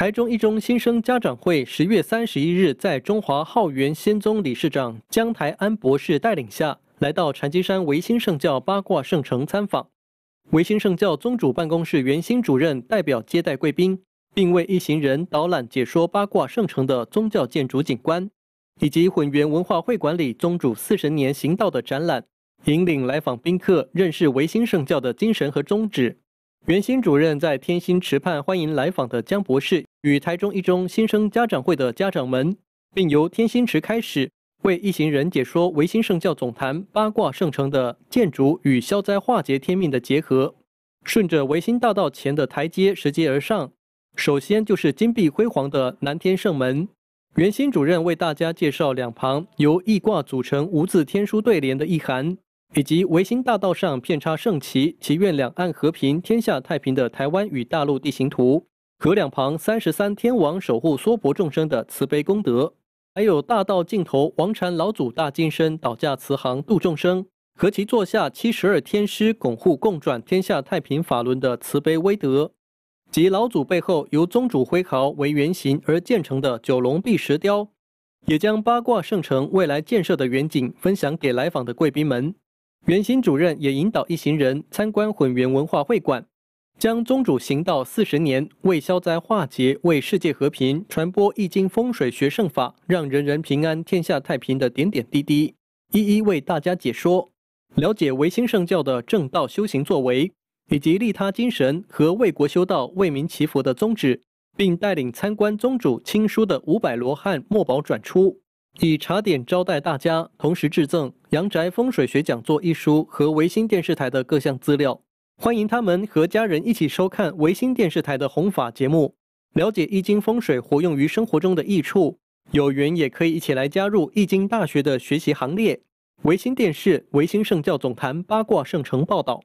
台中一中新生家长会十月三十一日在中华浩源仙宗理事长江台安博士带领下来到禅机山维新圣教八卦圣城参访。维新圣教宗主办公室原新主任代表接待贵宾，并为一行人导览解说八卦圣城的宗教建筑景观，以及混元文化会馆里宗主四十年行道的展览，引领来访宾客认识维新圣教的精神和宗旨。袁新主任在天心池畔欢迎来访的江博士。与台中一中新生家长会的家长们，并由天心池开始，为一行人解说维新圣教总坛八卦圣城的建筑与消灾化解天命的结合。顺着维新大道前的台阶拾阶而上，首先就是金碧辉煌的南天圣门。袁新主任为大家介绍两旁由易卦组成无字天书对联的意涵，以及维新大道上遍插圣旗，祈愿两岸和平、天下太平的台湾与大陆地形图。和两旁三十三天王守护娑婆众生的慈悲功德，还有大道尽头王禅老祖大金身倒驾慈航度众生和其座下七十二天师巩护共转天下太平法轮的慈悲威德，及老祖背后由宗主挥毫为原型而建成的九龙壁石雕，也将八卦圣城未来建设的远景分享给来访的贵宾们。原型主任也引导一行人参观混元文化会馆。将宗主行道四十年，为消灾化劫，为世界和平，传播易经风水学圣法，让人人平安，天下太平的点点滴滴，一一为大家解说，了解维新圣教的正道修行作为，以及利他精神和为国修道、为民祈福的宗旨，并带领参观宗主亲书的五百罗汉墨宝转出，以茶点招待大家，同时致赠《阳宅风水学讲座》一书和维新电视台的各项资料。欢迎他们和家人一起收看维新电视台的弘法节目，了解易经风水活用于生活中的益处。有缘也可以一起来加入易经大学的学习行列。维新电视，维新圣教总坛，八卦圣城报道。